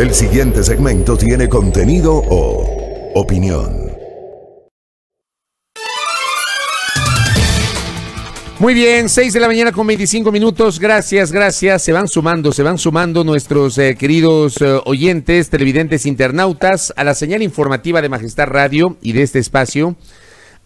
El siguiente segmento tiene contenido o opinión. Muy bien, 6 de la mañana con 25 minutos. Gracias, gracias. Se van sumando, se van sumando nuestros eh, queridos eh, oyentes, televidentes, internautas a la señal informativa de Majestad Radio y de este espacio.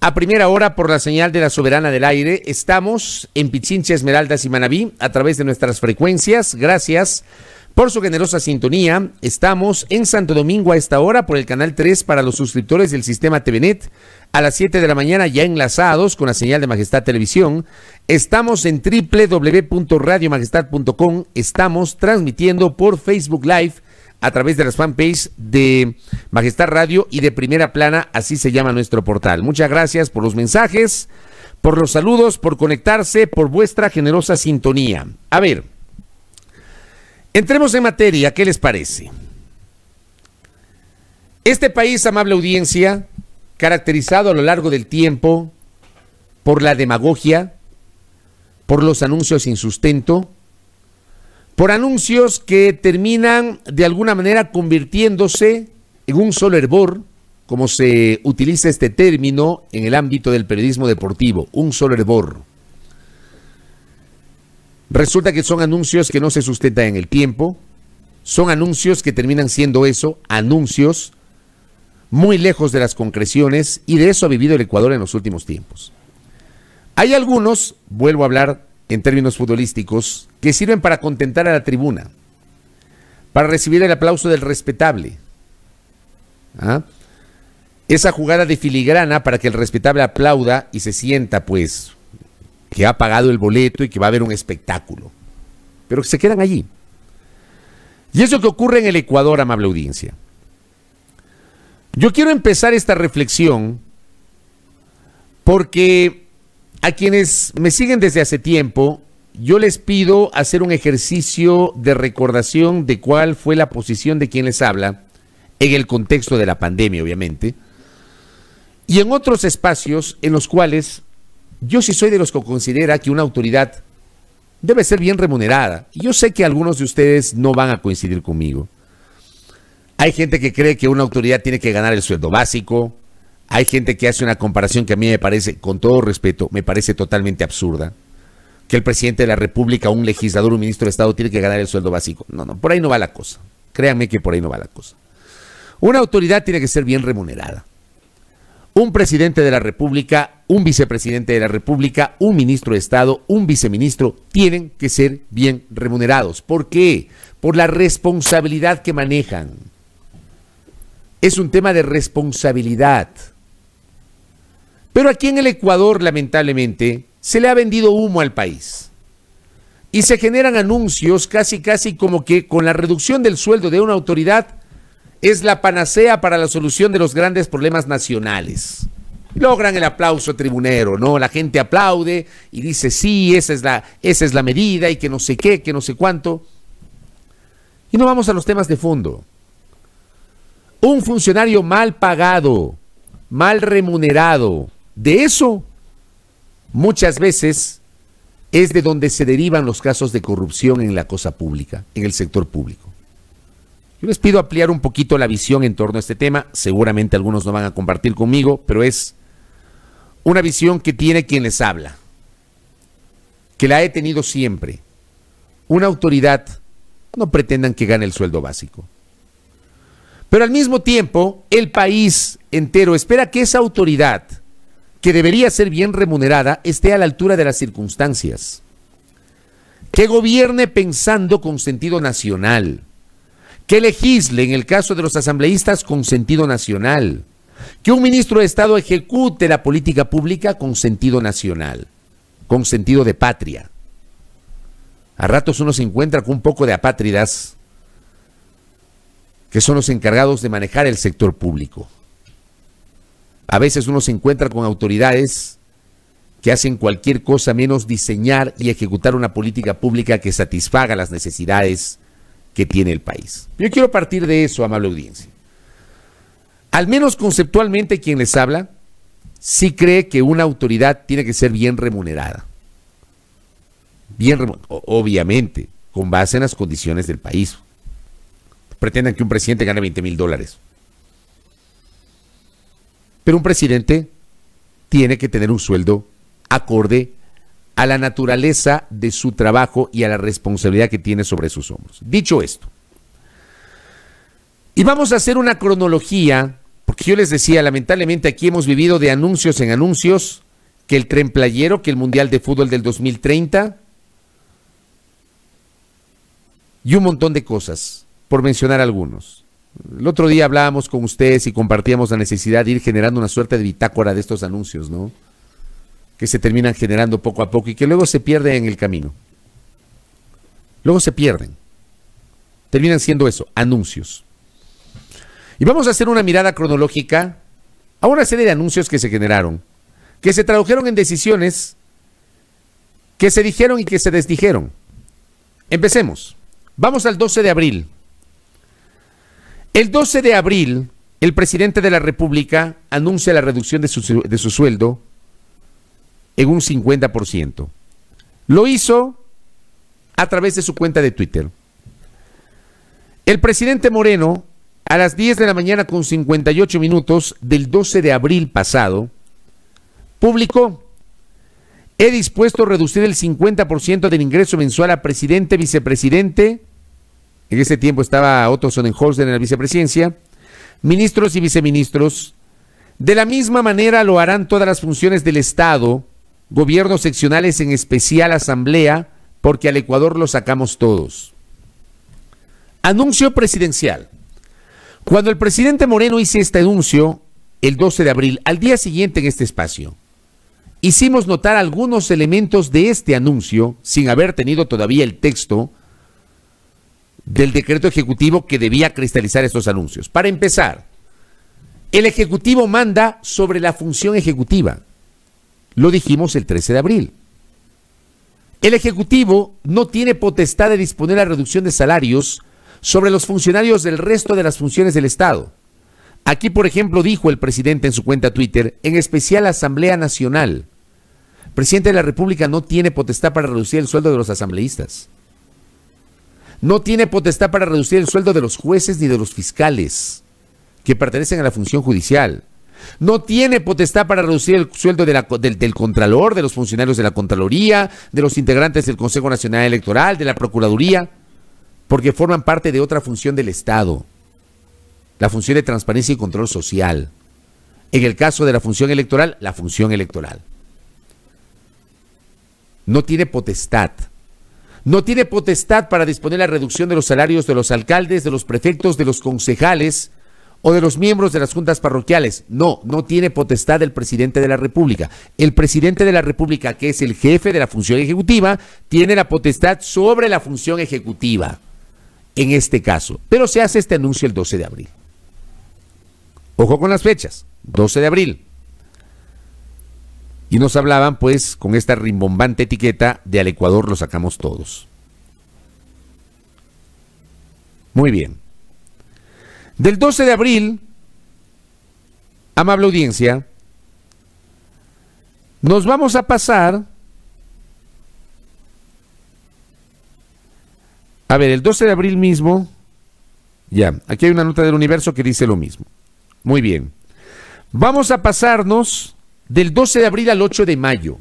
A primera hora por la señal de la Soberana del Aire, estamos en Pichincha, Esmeraldas y Manabí a través de nuestras frecuencias. Gracias por su generosa sintonía. Estamos en Santo Domingo a esta hora por el canal 3 para los suscriptores del sistema TVNet. A las 7 de la mañana ya enlazados con la señal de Majestad Televisión. Estamos en www.radiomajestad.com. Estamos transmitiendo por Facebook Live a través de las fanpages de Majestad Radio y de Primera Plana, así se llama nuestro portal. Muchas gracias por los mensajes, por los saludos, por conectarse, por vuestra generosa sintonía. A ver, Entremos en materia, ¿qué les parece? Este país, amable audiencia, caracterizado a lo largo del tiempo por la demagogia, por los anuncios sin sustento, por anuncios que terminan de alguna manera convirtiéndose en un solo hervor, como se utiliza este término en el ámbito del periodismo deportivo, un solo hervor. Resulta que son anuncios que no se sustentan en el tiempo, son anuncios que terminan siendo eso, anuncios muy lejos de las concreciones y de eso ha vivido el Ecuador en los últimos tiempos. Hay algunos, vuelvo a hablar en términos futbolísticos, que sirven para contentar a la tribuna, para recibir el aplauso del respetable. ¿ah? Esa jugada de filigrana para que el respetable aplauda y se sienta pues que ha pagado el boleto y que va a haber un espectáculo, pero que se quedan allí. Y eso que ocurre en el Ecuador, amable audiencia. Yo quiero empezar esta reflexión porque a quienes me siguen desde hace tiempo, yo les pido hacer un ejercicio de recordación de cuál fue la posición de quien les habla, en el contexto de la pandemia, obviamente, y en otros espacios en los cuales yo sí soy de los que considera que una autoridad debe ser bien remunerada. Yo sé que algunos de ustedes no van a coincidir conmigo. Hay gente que cree que una autoridad tiene que ganar el sueldo básico. Hay gente que hace una comparación que a mí me parece, con todo respeto, me parece totalmente absurda. Que el presidente de la República, un legislador, un ministro de Estado tiene que ganar el sueldo básico. No, no, por ahí no va la cosa. Créanme que por ahí no va la cosa. Una autoridad tiene que ser bien remunerada un presidente de la República, un vicepresidente de la República, un ministro de Estado, un viceministro, tienen que ser bien remunerados. ¿Por qué? Por la responsabilidad que manejan. Es un tema de responsabilidad. Pero aquí en el Ecuador, lamentablemente, se le ha vendido humo al país. Y se generan anuncios casi, casi como que con la reducción del sueldo de una autoridad es la panacea para la solución de los grandes problemas nacionales. Logran el aplauso tribunero, ¿no? La gente aplaude y dice, sí, esa es la, esa es la medida y que no sé qué, que no sé cuánto. Y no vamos a los temas de fondo. Un funcionario mal pagado, mal remunerado, de eso muchas veces es de donde se derivan los casos de corrupción en la cosa pública, en el sector público. Yo les pido ampliar un poquito la visión en torno a este tema. Seguramente algunos no van a compartir conmigo, pero es una visión que tiene quien les habla, que la he tenido siempre. Una autoridad, no pretendan que gane el sueldo básico. Pero al mismo tiempo, el país entero espera que esa autoridad, que debería ser bien remunerada, esté a la altura de las circunstancias. Que gobierne pensando con sentido nacional que legisle en el caso de los asambleístas con sentido nacional, que un ministro de Estado ejecute la política pública con sentido nacional, con sentido de patria. A ratos uno se encuentra con un poco de apátridas, que son los encargados de manejar el sector público. A veces uno se encuentra con autoridades que hacen cualquier cosa menos diseñar y ejecutar una política pública que satisfaga las necesidades que tiene el país. Yo quiero partir de eso, amable audiencia. Al menos conceptualmente quien les habla, sí cree que una autoridad tiene que ser bien remunerada. Bien remunerada, obviamente, con base en las condiciones del país. Pretendan que un presidente gane 20 mil dólares. Pero un presidente tiene que tener un sueldo acorde a la naturaleza de su trabajo y a la responsabilidad que tiene sobre sus hombros. Dicho esto, y vamos a hacer una cronología, porque yo les decía, lamentablemente aquí hemos vivido de anuncios en anuncios, que el tren playero, que el Mundial de Fútbol del 2030 y un montón de cosas, por mencionar algunos. El otro día hablábamos con ustedes y compartíamos la necesidad de ir generando una suerte de bitácora de estos anuncios, ¿no? que se terminan generando poco a poco y que luego se pierden en el camino. Luego se pierden. Terminan siendo eso, anuncios. Y vamos a hacer una mirada cronológica a una serie de anuncios que se generaron, que se tradujeron en decisiones que se dijeron y que se desdijeron. Empecemos. Vamos al 12 de abril. El 12 de abril, el presidente de la República anuncia la reducción de su, de su sueldo en un 50%. Lo hizo a través de su cuenta de Twitter. El presidente Moreno, a las 10 de la mañana con 58 minutos del 12 de abril pasado, publicó, he dispuesto a reducir el 50% del ingreso mensual a presidente, vicepresidente, en ese tiempo estaba Otto Sonnenholzer en la vicepresidencia, ministros y viceministros, de la misma manera lo harán todas las funciones del Estado, gobiernos seccionales, en especial asamblea, porque al Ecuador lo sacamos todos. Anuncio presidencial. Cuando el presidente Moreno hizo este anuncio, el 12 de abril, al día siguiente en este espacio, hicimos notar algunos elementos de este anuncio, sin haber tenido todavía el texto del decreto ejecutivo que debía cristalizar estos anuncios. Para empezar, el Ejecutivo manda sobre la función ejecutiva. Lo dijimos el 13 de abril. El Ejecutivo no tiene potestad de disponer la reducción de salarios sobre los funcionarios del resto de las funciones del Estado. Aquí, por ejemplo, dijo el presidente en su cuenta Twitter, en especial la Asamblea Nacional. presidente de la República no tiene potestad para reducir el sueldo de los asambleístas. No tiene potestad para reducir el sueldo de los jueces ni de los fiscales que pertenecen a la función judicial no tiene potestad para reducir el sueldo del, del, Contralor, de los funcionarios de la Contraloría, de los integrantes del Consejo Nacional Electoral, de la Procuraduría, porque forman parte de otra función del Estado, la función de transparencia y control social. En el caso de la función electoral, la función electoral. No tiene potestad. No tiene potestad para disponer la reducción de los salarios de los alcaldes, de los prefectos, de los concejales, o de los miembros de las juntas parroquiales. No, no tiene potestad el presidente de la República. El presidente de la República, que es el jefe de la función ejecutiva, tiene la potestad sobre la función ejecutiva en este caso. Pero se hace este anuncio el 12 de abril. Ojo con las fechas, 12 de abril. Y nos hablaban pues con esta rimbombante etiqueta de al Ecuador lo sacamos todos. Muy bien. Del 12 de abril, amable audiencia, nos vamos a pasar... A ver, el 12 de abril mismo, ya, aquí hay una nota del universo que dice lo mismo. Muy bien. Vamos a pasarnos del 12 de abril al 8 de mayo.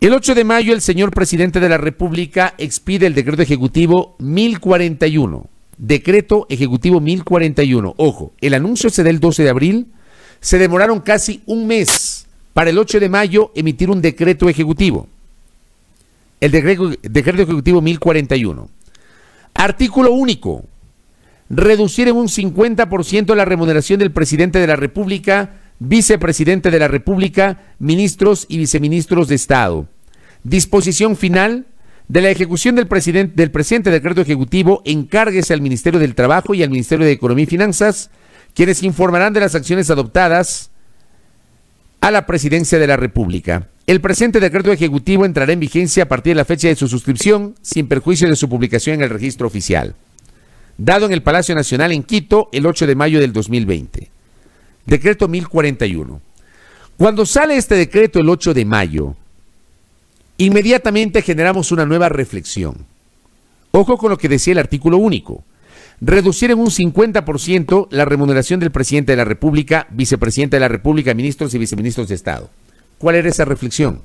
El 8 de mayo el señor presidente de la República expide el decreto ejecutivo 1041 Decreto Ejecutivo 1041. Ojo, el anuncio se da el 12 de abril. Se demoraron casi un mes para el 8 de mayo emitir un decreto ejecutivo. El decreto, decreto Ejecutivo 1041. Artículo único. Reducir en un 50% la remuneración del presidente de la República, vicepresidente de la República, ministros y viceministros de Estado. Disposición final de la ejecución del, del presente decreto ejecutivo, encárguese al Ministerio del Trabajo y al Ministerio de Economía y Finanzas, quienes informarán de las acciones adoptadas a la Presidencia de la República. El presente decreto ejecutivo entrará en vigencia a partir de la fecha de su suscripción, sin perjuicio de su publicación en el registro oficial, dado en el Palacio Nacional en Quito el 8 de mayo del 2020. Decreto 1041. Cuando sale este decreto el 8 de mayo, Inmediatamente generamos una nueva reflexión. Ojo con lo que decía el artículo único. Reducir en un 50% la remuneración del presidente de la República, vicepresidente de la República, ministros y viceministros de Estado. ¿Cuál era esa reflexión?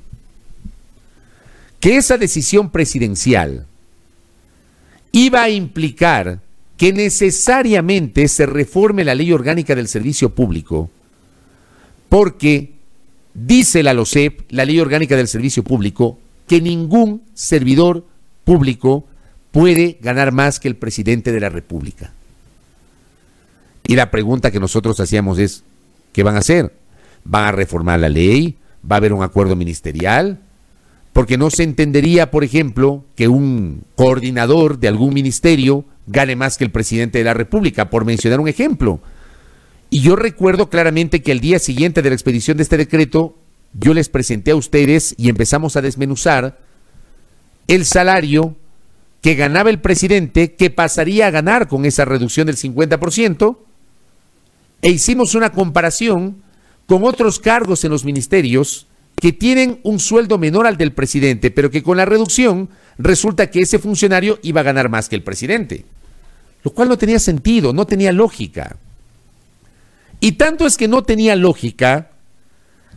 Que esa decisión presidencial iba a implicar que necesariamente se reforme la ley orgánica del servicio público, porque dice la LOCEP, la ley orgánica del servicio público, que ningún servidor público puede ganar más que el presidente de la República. Y la pregunta que nosotros hacíamos es, ¿qué van a hacer? ¿Van a reformar la ley? ¿Va a haber un acuerdo ministerial? Porque no se entendería, por ejemplo, que un coordinador de algún ministerio gane más que el presidente de la República, por mencionar un ejemplo. Y yo recuerdo claramente que al día siguiente de la expedición de este decreto, yo les presenté a ustedes y empezamos a desmenuzar el salario que ganaba el presidente, que pasaría a ganar con esa reducción del 50%, e hicimos una comparación con otros cargos en los ministerios que tienen un sueldo menor al del presidente, pero que con la reducción resulta que ese funcionario iba a ganar más que el presidente, lo cual no tenía sentido, no tenía lógica. Y tanto es que no tenía lógica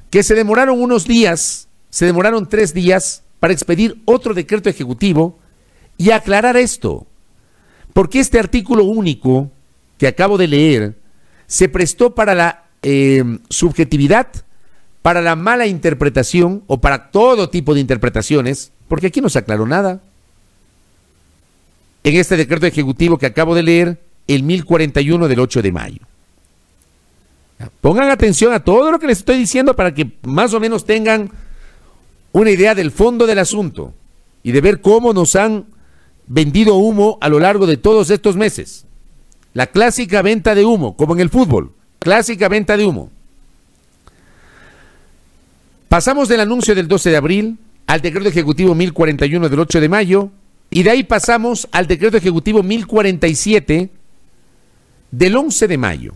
que se demoraron unos días, se demoraron tres días para expedir otro decreto ejecutivo y aclarar esto, porque este artículo único que acabo de leer se prestó para la eh, subjetividad, para la mala interpretación o para todo tipo de interpretaciones, porque aquí no se aclaró nada. En este decreto ejecutivo que acabo de leer, el 1041 del 8 de mayo. Pongan atención a todo lo que les estoy diciendo para que más o menos tengan una idea del fondo del asunto y de ver cómo nos han vendido humo a lo largo de todos estos meses. La clásica venta de humo, como en el fútbol, clásica venta de humo. Pasamos del anuncio del 12 de abril al decreto ejecutivo 1041 del 8 de mayo y de ahí pasamos al decreto ejecutivo 1047 del 11 de mayo.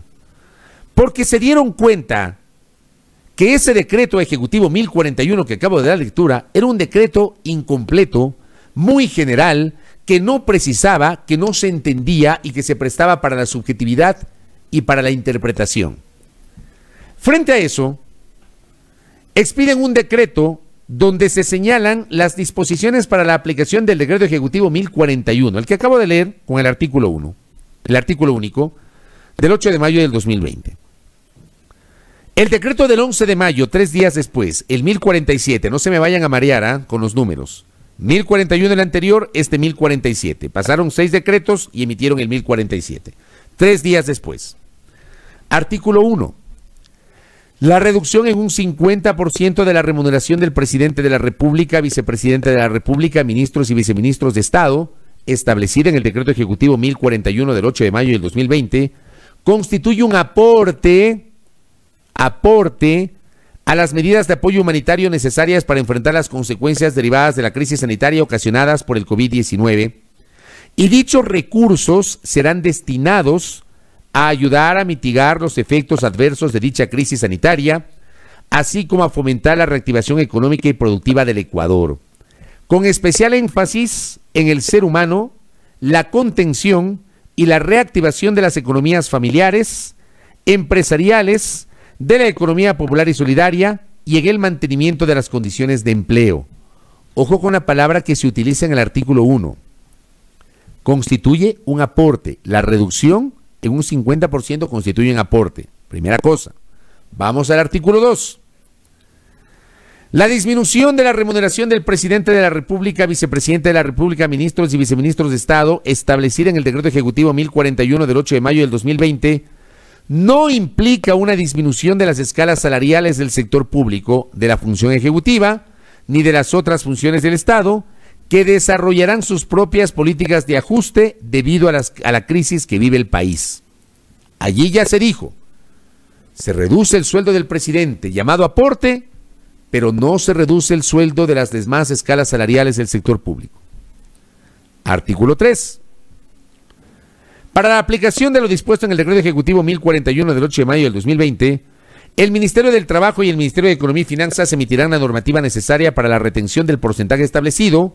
Porque se dieron cuenta que ese decreto ejecutivo 1041 que acabo de dar lectura era un decreto incompleto, muy general, que no precisaba, que no se entendía y que se prestaba para la subjetividad y para la interpretación. Frente a eso, expiden un decreto donde se señalan las disposiciones para la aplicación del decreto ejecutivo 1041, el que acabo de leer con el artículo 1, el artículo único del 8 de mayo del 2020. El decreto del 11 de mayo, tres días después, el 1047, no se me vayan a marear ¿ah? con los números. 1041 el anterior, este 1047. Pasaron seis decretos y emitieron el 1047. Tres días después. Artículo 1. La reducción en un 50% de la remuneración del presidente de la República, vicepresidente de la República, ministros y viceministros de Estado, establecida en el decreto ejecutivo 1041 del 8 de mayo del 2020, constituye un aporte aporte a las medidas de apoyo humanitario necesarias para enfrentar las consecuencias derivadas de la crisis sanitaria ocasionadas por el COVID-19 y dichos recursos serán destinados a ayudar a mitigar los efectos adversos de dicha crisis sanitaria, así como a fomentar la reactivación económica y productiva del Ecuador, con especial énfasis en el ser humano, la contención y la reactivación de las economías familiares, empresariales, de la economía popular y solidaria y en el mantenimiento de las condiciones de empleo. Ojo con la palabra que se utiliza en el artículo 1. Constituye un aporte. La reducción en un 50% constituye un aporte. Primera cosa. Vamos al artículo 2. La disminución de la remuneración del presidente de la República, vicepresidente de la República, ministros y viceministros de Estado, establecida en el decreto ejecutivo 1041 del 8 de mayo del 2020 no implica una disminución de las escalas salariales del sector público, de la función ejecutiva, ni de las otras funciones del Estado, que desarrollarán sus propias políticas de ajuste debido a, la crisis que vive el país. Allí ya se dijo, se reduce el sueldo del presidente, llamado aporte, pero no se reduce el sueldo de las demás escalas salariales del sector público. Artículo 3. Para la aplicación de lo dispuesto en el decreto ejecutivo 1041 del 8 de mayo del 2020, el Ministerio del Trabajo y el Ministerio de Economía y Finanzas emitirán la normativa necesaria para la retención del porcentaje establecido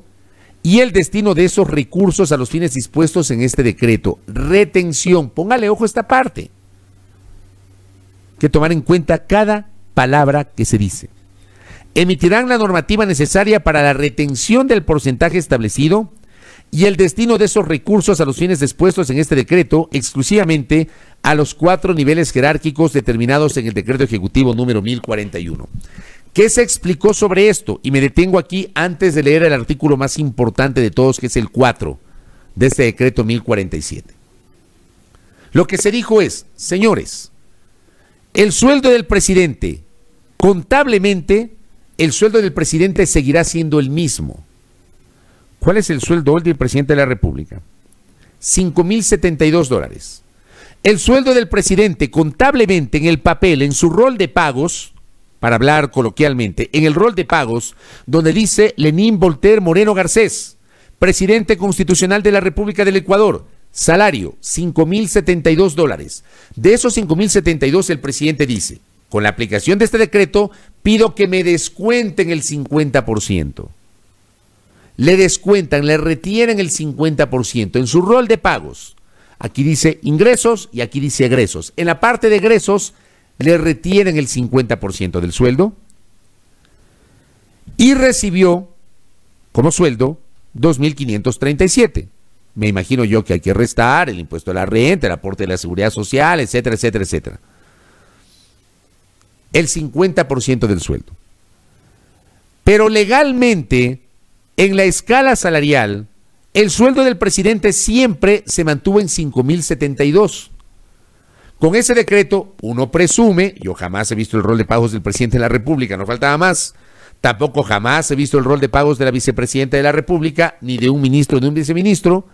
y el destino de esos recursos a los fines dispuestos en este decreto. Retención, póngale ojo a esta parte. Que tomar en cuenta cada palabra que se dice. Emitirán la normativa necesaria para la retención del porcentaje establecido y el destino de esos recursos a los fines dispuestos en este decreto exclusivamente a los cuatro niveles jerárquicos determinados en el decreto ejecutivo número 1041. ¿Qué se explicó sobre esto? Y me detengo aquí antes de leer el artículo más importante de todos, que es el 4 de este decreto 1047. Lo que se dijo es, señores, el sueldo del presidente, contablemente, el sueldo del presidente seguirá siendo el mismo ¿Cuál es el sueldo del presidente de la República? 5.072 dólares. El sueldo del presidente contablemente en el papel, en su rol de pagos, para hablar coloquialmente, en el rol de pagos, donde dice Lenín Voltaire Moreno Garcés, presidente constitucional de la República del Ecuador, salario 5.072 dólares. De esos 5.072 el presidente dice, con la aplicación de este decreto, pido que me descuenten el 50% le descuentan, le retienen el 50% en su rol de pagos. Aquí dice ingresos y aquí dice egresos. En la parte de egresos le retienen el 50% del sueldo y recibió como sueldo 2.537. Me imagino yo que hay que restar el impuesto a la renta, el aporte de la seguridad social, etcétera, etcétera, etcétera. El 50% del sueldo. Pero legalmente en la escala salarial, el sueldo del presidente siempre se mantuvo en 5.072. Con ese decreto, uno presume, yo jamás he visto el rol de pagos del presidente de la República, no faltaba más. Tampoco jamás he visto el rol de pagos de la vicepresidenta de la República, ni de un ministro, ni de un viceministro.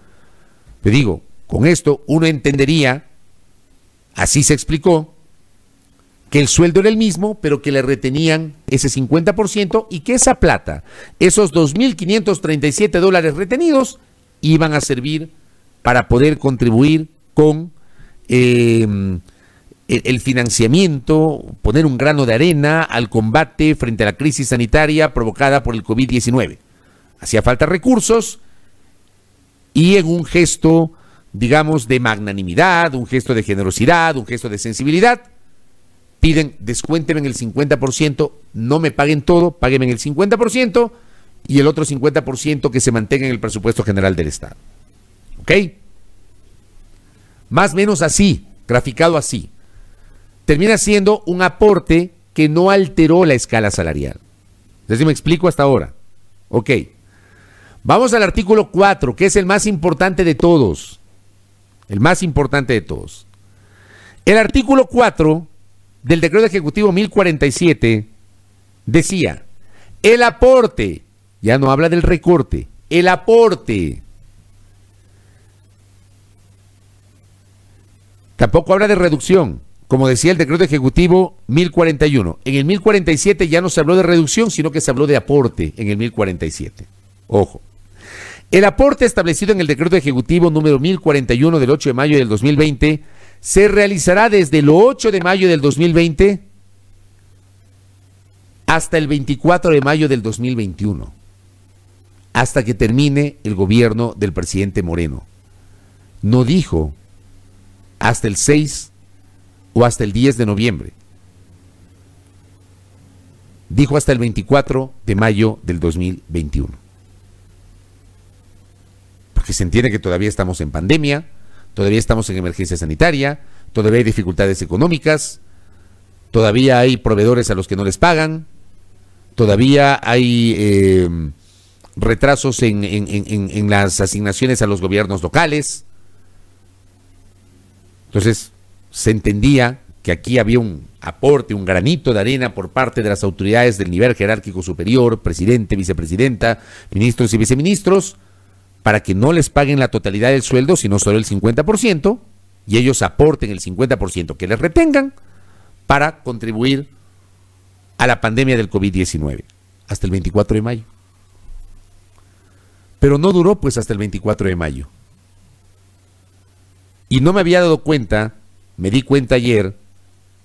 Te digo, con esto uno entendería, así se explicó, que el sueldo era el mismo, pero que le retenían ese 50% y que esa plata, esos 2.537 dólares retenidos, iban a servir para poder contribuir con eh, el financiamiento, poner un grano de arena al combate frente a la crisis sanitaria provocada por el COVID-19. Hacía falta recursos y en un gesto, digamos, de magnanimidad, un gesto de generosidad, un gesto de sensibilidad, piden descuéntenme en el 50%, no me paguen todo, páguenme en el 50% y el otro 50% que se mantenga en el presupuesto general del Estado. ¿Ok? Más o menos así, graficado así. Termina siendo un aporte que no alteró la escala salarial. sé si me explico hasta ahora? Ok. Vamos al artículo 4, que es el más importante de todos. El más importante de todos. El artículo 4 del decreto ejecutivo 1047 decía, el aporte, ya no habla del recorte, el aporte. Tampoco habla de reducción, como decía el decreto ejecutivo 1041. En el 1047 ya no se habló de reducción, sino que se habló de aporte en el 1047. Ojo. El aporte establecido en el decreto ejecutivo número 1041 del 8 de mayo del 2020 se realizará desde el 8 de mayo del 2020 hasta el 24 de mayo del 2021, hasta que termine el gobierno del presidente Moreno. No dijo hasta el 6 o hasta el 10 de noviembre. Dijo hasta el 24 de mayo del 2021. Porque se entiende que todavía estamos en pandemia, todavía estamos en emergencia sanitaria, todavía hay dificultades económicas, todavía hay proveedores a los que no les pagan, todavía hay em, retrasos en, en, las asignaciones a los gobiernos locales. Entonces, se entendía que aquí había un aporte, un granito de arena por parte de las autoridades del nivel jerárquico superior, presidente, vicepresidenta, ministros y viceministros, para que no les paguen la totalidad del sueldo, sino solo el 50%, y ellos aporten el 50% que les retengan para contribuir a la pandemia del COVID-19, hasta el 24 de mayo. Pero no duró pues hasta el 24 de mayo. Y no me había dado cuenta, me di cuenta ayer,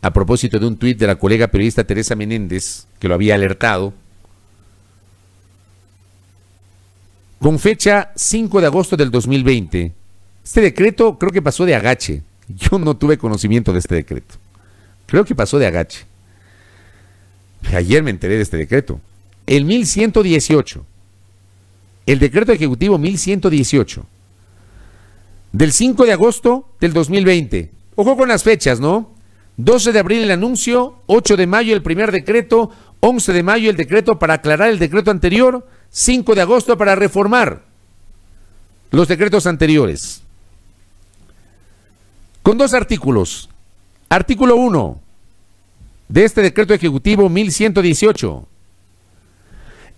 a propósito de un tuit de la colega periodista Teresa Menéndez, que lo había alertado, con fecha 5 de agosto del 2020. Este decreto creo que pasó de agache. Yo no tuve conocimiento de este decreto. Creo que pasó de agache. Ayer me enteré de este decreto. El 1118. El decreto ejecutivo 1118. Del 5 de agosto del 2020. Ojo con las fechas, ¿no? 12 de abril el anuncio, 8 de mayo el primer decreto, 11 de mayo el decreto para aclarar el decreto anterior, 5 de agosto para reformar los decretos anteriores. Con dos artículos. Artículo 1 de este decreto ejecutivo 1118.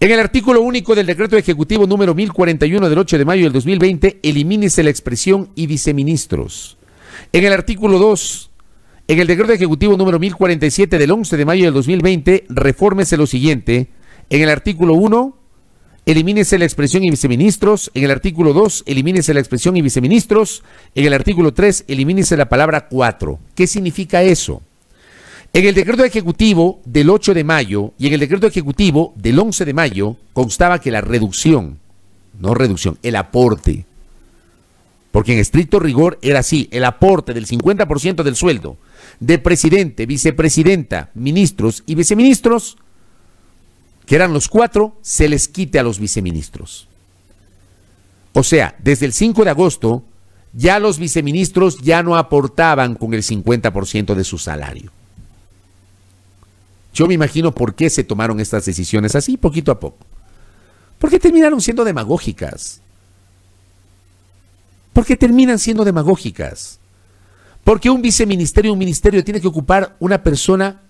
En el artículo único del decreto ejecutivo número 1041 del 8 de mayo del 2020, elimínese la expresión y viceministros. En el artículo 2, en el decreto ejecutivo número 1047 del 11 de mayo del 2020, refórmese lo siguiente. En el artículo 1, Elimínese la expresión y viceministros. En el artículo 2, elimínese la expresión y viceministros. En el artículo 3, elimínese la palabra 4. ¿Qué significa eso? En el decreto ejecutivo del 8 de mayo y en el decreto ejecutivo del 11 de mayo constaba que la reducción, no reducción, el aporte, porque en estricto rigor era así, el aporte del 50% del sueldo de presidente, vicepresidenta, ministros y viceministros que eran los cuatro, se les quite a los viceministros. O sea, desde el 5 de agosto, ya los viceministros ya no aportaban con el 50% de su salario. Yo me imagino por qué se tomaron estas decisiones así, poquito a poco. Porque terminaron siendo demagógicas. Porque terminan siendo demagógicas. Porque un viceministerio, un ministerio tiene que ocupar una persona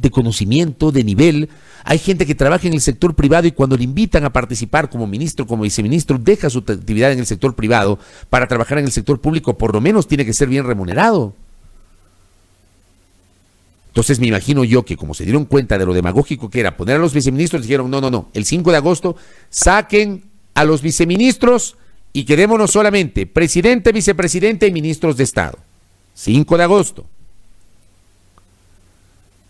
de conocimiento, de nivel. Hay gente que trabaja en el sector privado y cuando le invitan a participar como ministro, como viceministro, deja su actividad en el sector privado para trabajar en el sector público, por lo menos tiene que ser bien remunerado. Entonces me imagino yo que como se dieron cuenta de lo demagógico que era poner a los viceministros, dijeron, no, no, no, el 5 de agosto saquen a los viceministros y quedémonos solamente presidente, vicepresidente y ministros de Estado. 5 de agosto.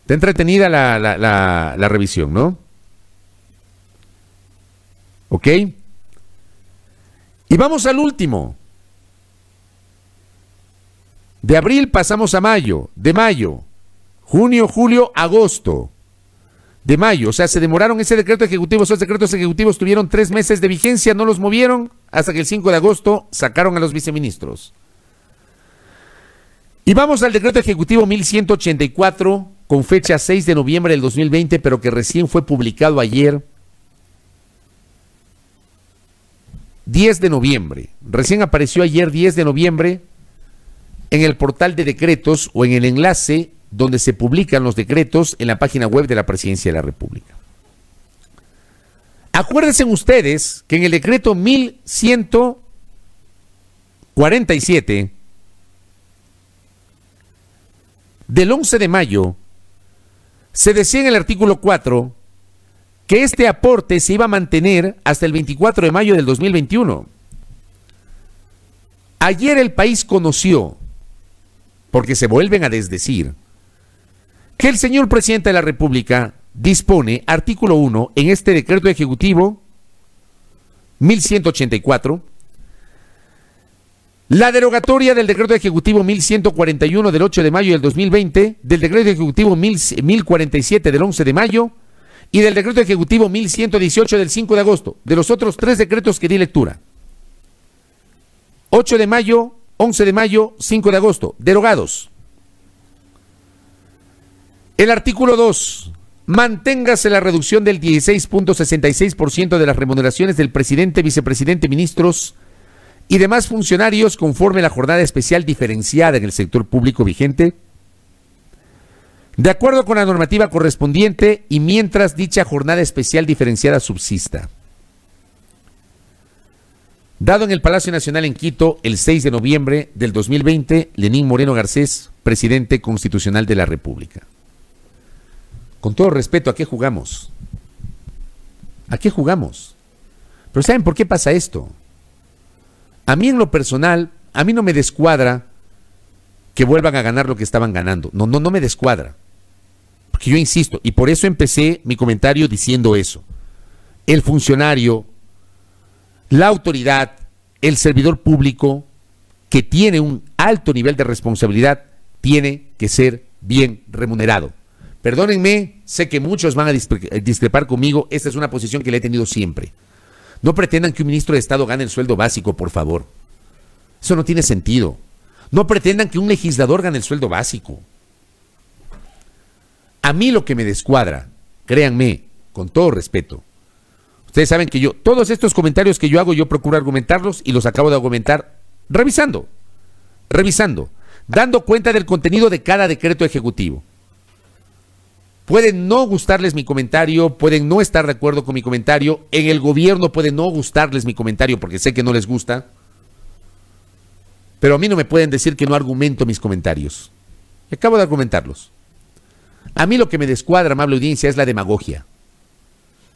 Está entretenida la, revisión, ¿no? ¿Ok? Y vamos al último. De abril pasamos a mayo, de mayo, junio, julio, agosto, de mayo. O sea, se demoraron ese decreto ejecutivo, esos decretos ejecutivos tuvieron tres meses de vigencia, no los movieron hasta que el 5 de agosto sacaron a los viceministros. Y vamos al decreto ejecutivo 1184 con fecha 6 de noviembre del 2020, pero que recién fue publicado ayer, 10 de noviembre, recién apareció ayer 10 de noviembre en el portal de decretos o en el enlace donde se publican los decretos en la página web de la Presidencia de la República. Acuérdense ustedes que en el decreto 1147 del 11 de mayo se decía en el artículo 4 que este aporte se iba a mantener hasta el 24 de mayo del 2021. Ayer el país conoció, porque se vuelven a desdecir, que el señor presidente de la República dispone, artículo 1, en este decreto ejecutivo 1184, la derogatoria del decreto ejecutivo 1141 del 8 de mayo del 2020, del decreto ejecutivo 1047 del 11 de mayo y del decreto ejecutivo 1118 del 5 de agosto, de los otros tres decretos que di lectura. 8 de mayo, 11 de mayo, 5 de agosto, derogados. El artículo 2. Manténgase la reducción del 16.66% de las remuneraciones del presidente, vicepresidente, ministros, y demás funcionarios conforme la jornada especial diferenciada en el sector público vigente, de acuerdo con la normativa correspondiente y mientras dicha jornada especial diferenciada subsista. Dado en el Palacio Nacional en Quito el 6 de noviembre del 2020, Lenín Moreno Garcés, presidente constitucional de la República. Con todo respeto, ¿a qué jugamos? ¿A qué jugamos? Pero ¿saben por qué pasa esto? A mí en lo personal, a mí no me descuadra que vuelvan a ganar lo que estaban ganando. No, no, no me descuadra. Porque yo insisto, y por eso empecé mi comentario diciendo eso. El funcionario, la autoridad, el servidor público que tiene un alto nivel de responsabilidad, tiene que ser bien remunerado. Perdónenme, sé que muchos van a discrepar conmigo, esta es una posición que le he tenido siempre. No pretendan que un ministro de Estado gane el sueldo básico, por favor. Eso no tiene sentido. No pretendan que un legislador gane el sueldo básico. A mí lo que me descuadra, créanme, con todo respeto, ustedes saben que yo, todos estos comentarios que yo hago, yo procuro argumentarlos y los acabo de argumentar revisando, revisando, dando cuenta del contenido de cada decreto ejecutivo. Pueden no gustarles mi comentario, pueden no estar de acuerdo con mi comentario, en el gobierno pueden no gustarles mi comentario porque sé que no les gusta, pero a mí no me pueden decir que no argumento mis comentarios. acabo de argumentarlos. A mí lo que me descuadra, amable audiencia, es la demagogia.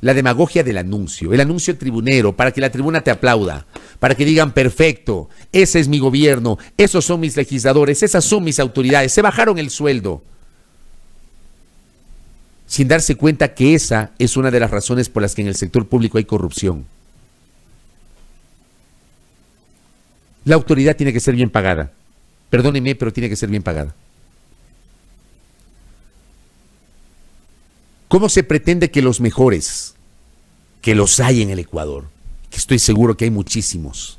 La demagogia del anuncio, el anuncio tribunero, para que la tribuna te aplauda, para que digan, perfecto, ese es mi gobierno, esos son mis legisladores, esas son mis autoridades, se bajaron el sueldo sin darse cuenta que esa es una de las razones por las que en el sector público hay corrupción. La autoridad tiene que ser bien pagada. Perdóneme, pero tiene que ser bien pagada. ¿Cómo se pretende que los mejores, que los hay en el Ecuador, que estoy seguro que hay muchísimos,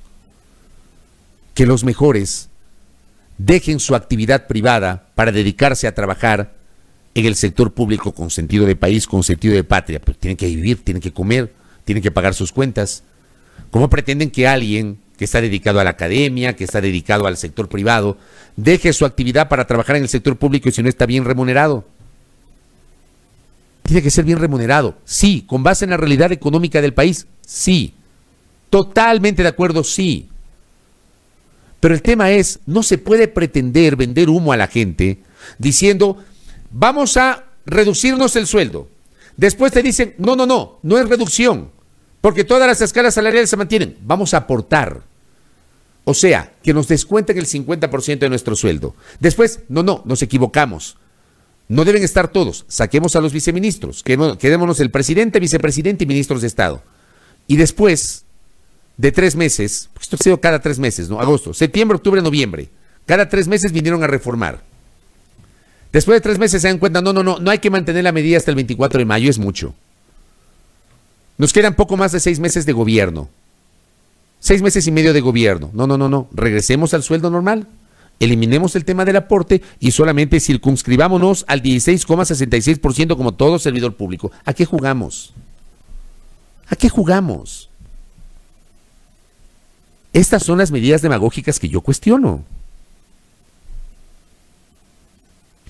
que los mejores dejen su actividad privada para dedicarse a trabajar en el sector público con sentido de país, con sentido de patria, Pero pues tienen que vivir, tienen que comer, tienen que pagar sus cuentas. ¿Cómo pretenden que alguien que está dedicado a la academia, que está dedicado al sector privado, deje su actividad para trabajar en el sector público y si no está bien remunerado? Tiene que ser bien remunerado, sí, con base en la realidad económica del país, sí. Totalmente de acuerdo, sí. Pero el tema es, no se puede pretender vender humo a la gente diciendo vamos a reducirnos el sueldo. Después te dicen, no, no, no, no es reducción, porque todas las escalas salariales se mantienen. Vamos a aportar. O sea, que nos descuenten el 50% de nuestro sueldo. Después, no, no, nos equivocamos. No deben estar todos. Saquemos a los viceministros. Quedémonos el presidente, vicepresidente y ministros de Estado. Y después de tres meses, esto ha sido cada tres meses, ¿no? Agosto, septiembre, octubre, noviembre. Cada tres meses vinieron a reformar. Después de tres meses se dan cuenta, no, no, no, no hay que mantener la medida hasta el 24 de mayo, es mucho. Nos quedan poco más de seis meses de gobierno. Seis meses y medio de gobierno. No, no, no, no. Regresemos al sueldo normal. Eliminemos el tema del aporte y solamente circunscribámonos al 16,66% como todo servidor público. ¿A qué jugamos? ¿A qué jugamos? Estas son las medidas demagógicas que yo cuestiono.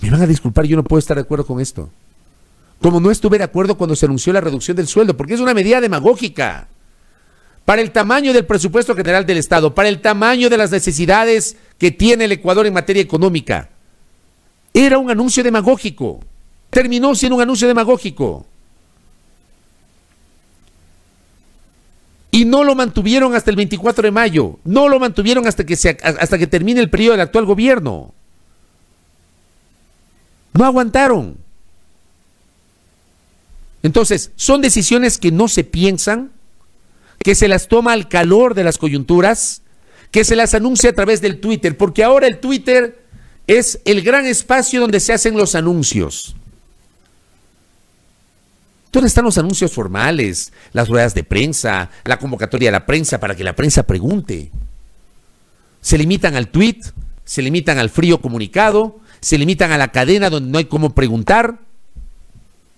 Me van a disculpar, yo no puedo estar de acuerdo con esto. Como no estuve de acuerdo cuando se anunció la reducción del sueldo, porque es una medida demagógica. Para el tamaño del presupuesto general del Estado, para el tamaño de las necesidades que tiene el Ecuador en materia económica. Era un anuncio demagógico. Terminó siendo un anuncio demagógico. y no lo mantuvieron hasta el 24 de mayo, no lo mantuvieron hasta que, se, hasta que termine el periodo del actual gobierno. No aguantaron. Entonces, son decisiones que no se piensan, que se las toma al calor de las coyunturas, que se las anuncia a través del Twitter, porque ahora el Twitter es el gran espacio donde se hacen los anuncios. ¿Dónde están los anuncios formales, las ruedas de prensa, la convocatoria a la prensa para que la prensa pregunte? Se limitan al tweet, se limitan al frío comunicado, se limitan a la cadena donde no hay cómo preguntar.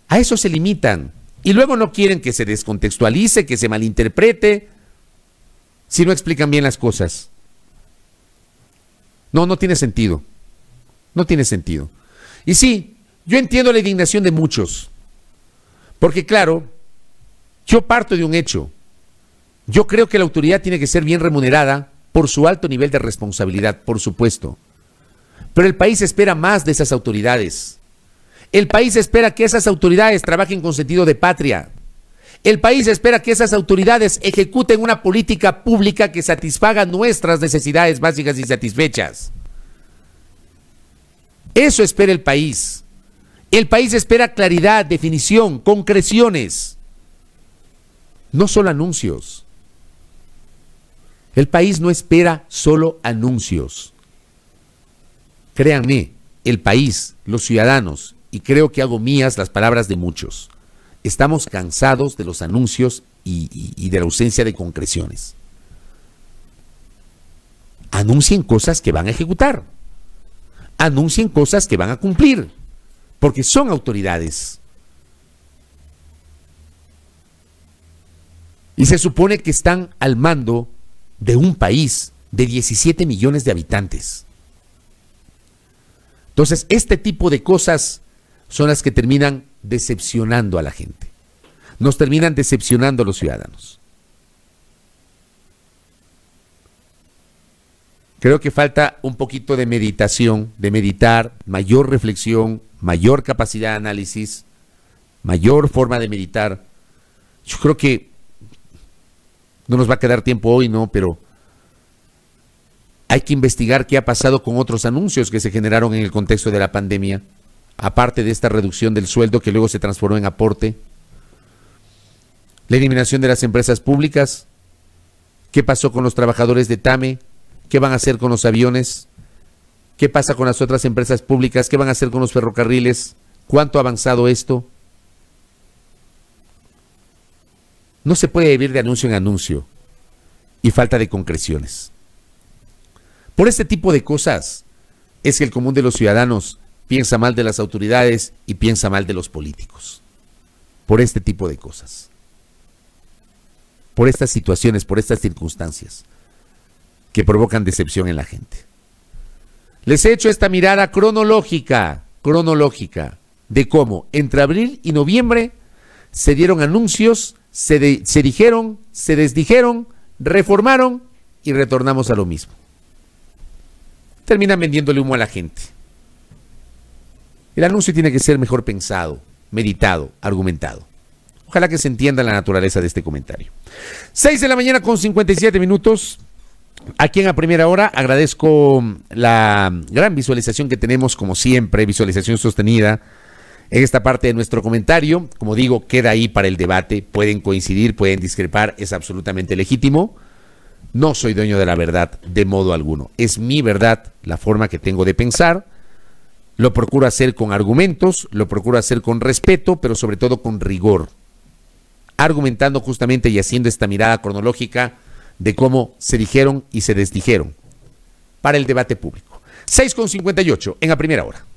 A eso se limitan. Y luego no quieren que se descontextualice, que se malinterprete, si no explican bien las cosas. No, no tiene sentido. No tiene sentido. Y sí, yo entiendo la indignación de muchos. Porque claro, yo parto de un hecho. Yo creo que la autoridad tiene que ser bien remunerada por su alto nivel de responsabilidad, por supuesto. Pero el país espera más de esas autoridades. El país espera que esas autoridades trabajen con sentido de patria. El país espera que esas autoridades ejecuten una política pública que satisfaga nuestras necesidades básicas y satisfechas. Eso espera el país. El país espera claridad, definición, concreciones. No solo anuncios. El país no espera solo anuncios. Créanme, el país, los ciudadanos, y creo que hago mías las palabras de muchos. Estamos cansados de los anuncios y, de la ausencia de concreciones. Anuncien cosas que van a ejecutar. Anuncien cosas que van a cumplir. Porque son autoridades. Y se supone que están al mando de un país de 17 millones de habitantes. Entonces, este tipo de cosas son las que terminan decepcionando a la gente. Nos terminan decepcionando a los ciudadanos. Creo que falta un poquito de meditación, de meditar, mayor reflexión, mayor capacidad de análisis, mayor forma de meditar. Yo creo que no nos va a quedar tiempo hoy, ¿no? Pero hay que investigar qué ha pasado con otros anuncios que se generaron en el contexto de la pandemia, aparte de esta reducción del sueldo que luego se transformó en aporte. La eliminación de las empresas públicas. ¿Qué pasó con los trabajadores de TAME? ¿Qué van a hacer con los aviones? ¿Qué pasa con las otras empresas públicas? ¿Qué van a hacer con los ferrocarriles? ¿Cuánto ha avanzado esto? No se puede vivir de anuncio en anuncio y falta de concreciones. Por este tipo de cosas es que el común de los ciudadanos piensa mal de las autoridades y piensa mal de los políticos. Por este tipo de cosas. Por estas situaciones, por estas circunstancias que provocan decepción en la gente. Les he hecho esta mirada cronológica, cronológica, de cómo entre abril y noviembre se dieron anuncios, se, se dijeron, se desdijeron, reformaron y retornamos a lo mismo terminan vendiéndole humo a la gente. El anuncio tiene que ser mejor pensado, meditado, argumentado. Ojalá que se entienda la naturaleza de este comentario. 6 de la mañana con 57 minutos. Aquí en la primera hora agradezco la gran visualización que tenemos, como siempre, visualización sostenida en esta parte de nuestro comentario. Como digo, queda ahí para el debate. Pueden coincidir, pueden discrepar, es absolutamente legítimo. No soy dueño de la verdad de modo alguno. Es mi verdad, la forma que tengo de pensar. Lo procuro hacer con argumentos, lo procuro hacer con respeto, pero sobre todo con rigor. Argumentando justamente y haciendo esta mirada cronológica de cómo se dijeron y se desdijeron para el debate público. 6.58 en la primera hora.